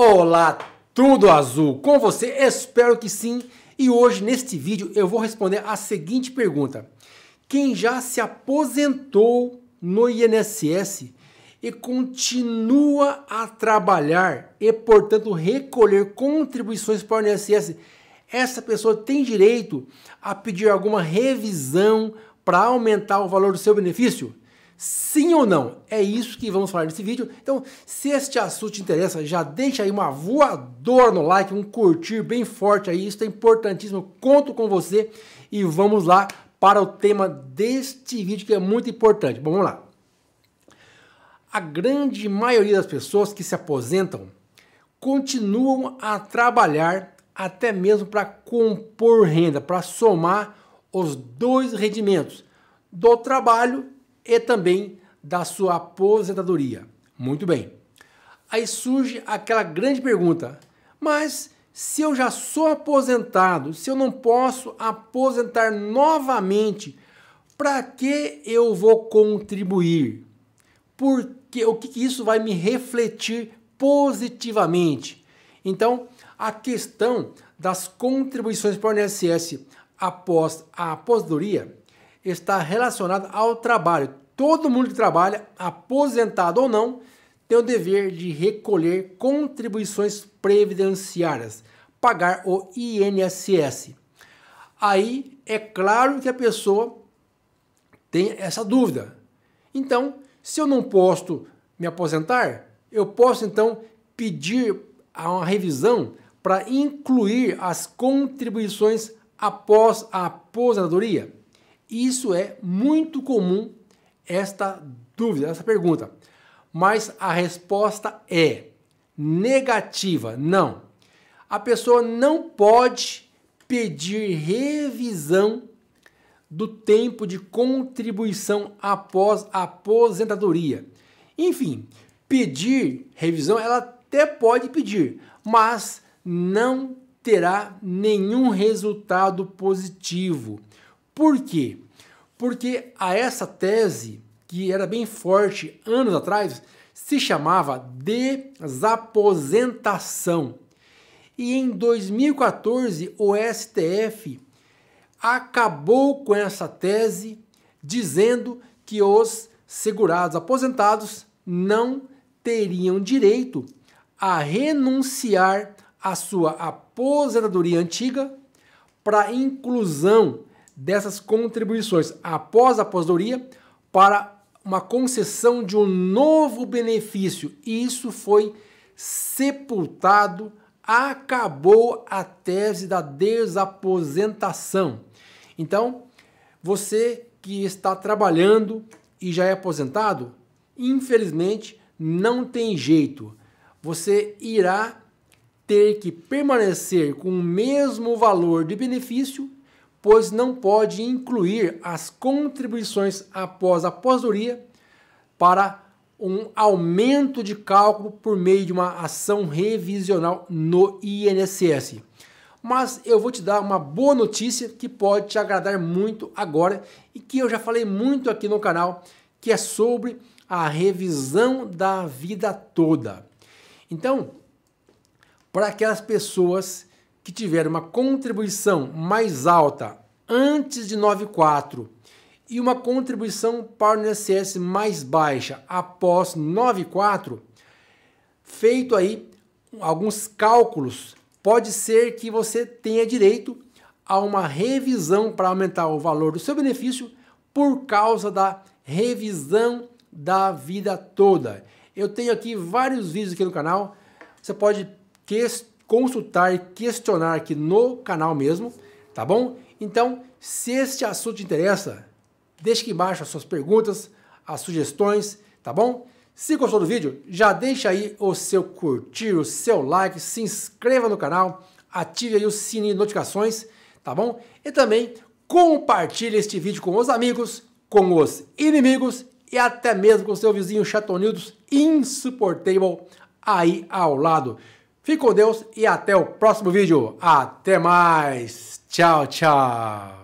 Olá, tudo azul com você? Espero que sim. E hoje neste vídeo eu vou responder a seguinte pergunta: Quem já se aposentou no INSS e continua a trabalhar e, portanto, recolher contribuições para o INSS, essa pessoa tem direito a pedir alguma revisão para aumentar o valor do seu benefício? Sim ou não? É isso que vamos falar nesse vídeo. Então, se este assunto te interessa, já deixa aí uma voadora no like, um curtir bem forte aí. Isso é importantíssimo. Conto com você e vamos lá para o tema deste vídeo que é muito importante. Bom, vamos lá. A grande maioria das pessoas que se aposentam continuam a trabalhar até mesmo para compor renda, para somar os dois rendimentos do trabalho e também da sua aposentadoria. Muito bem. Aí surge aquela grande pergunta: mas se eu já sou aposentado, se eu não posso aposentar novamente, para que eu vou contribuir? Porque o que, que isso vai me refletir positivamente? Então, a questão das contribuições para o INSS após a aposentadoria está relacionada ao trabalho. Todo mundo que trabalha, aposentado ou não, tem o dever de recolher contribuições previdenciárias, pagar o INSS. Aí é claro que a pessoa tem essa dúvida. Então, se eu não posso me aposentar, eu posso então pedir uma revisão para incluir as contribuições após a aposentadoria. Isso é muito comum esta dúvida, essa pergunta. Mas a resposta é negativa, não. A pessoa não pode pedir revisão do tempo de contribuição após a aposentadoria. Enfim, pedir revisão ela até pode pedir, mas não terá nenhum resultado positivo por quê? Porque a essa tese, que era bem forte anos atrás, se chamava desaposentação. E em 2014, o STF acabou com essa tese, dizendo que os segurados aposentados não teriam direito a renunciar à sua aposentadoria antiga para inclusão dessas contribuições após a aposentadoria para uma concessão de um novo benefício. E isso foi sepultado, acabou a tese da desaposentação. Então, você que está trabalhando e já é aposentado, infelizmente não tem jeito. Você irá ter que permanecer com o mesmo valor de benefício pois não pode incluir as contribuições após a aposentadoria para um aumento de cálculo por meio de uma ação revisional no INSS. Mas eu vou te dar uma boa notícia que pode te agradar muito agora e que eu já falei muito aqui no canal, que é sobre a revisão da vida toda. Então, para aquelas pessoas que tiver uma contribuição mais alta antes de 94 e uma contribuição para o INSS mais baixa após 94, feito aí alguns cálculos, pode ser que você tenha direito a uma revisão para aumentar o valor do seu benefício por causa da revisão da vida toda. Eu tenho aqui vários vídeos aqui no canal. Você pode questionar consultar e questionar aqui no canal mesmo, tá bom? Então, se este assunto te interessa, deixe aqui embaixo as suas perguntas, as sugestões, tá bom? Se gostou do vídeo, já deixa aí o seu curtir, o seu like, se inscreva no canal, ative aí o sininho de notificações, tá bom? E também compartilhe este vídeo com os amigos, com os inimigos e até mesmo com o seu vizinho chatonildos insuportável aí ao lado. Fique com Deus e até o próximo vídeo. Até mais. Tchau, tchau.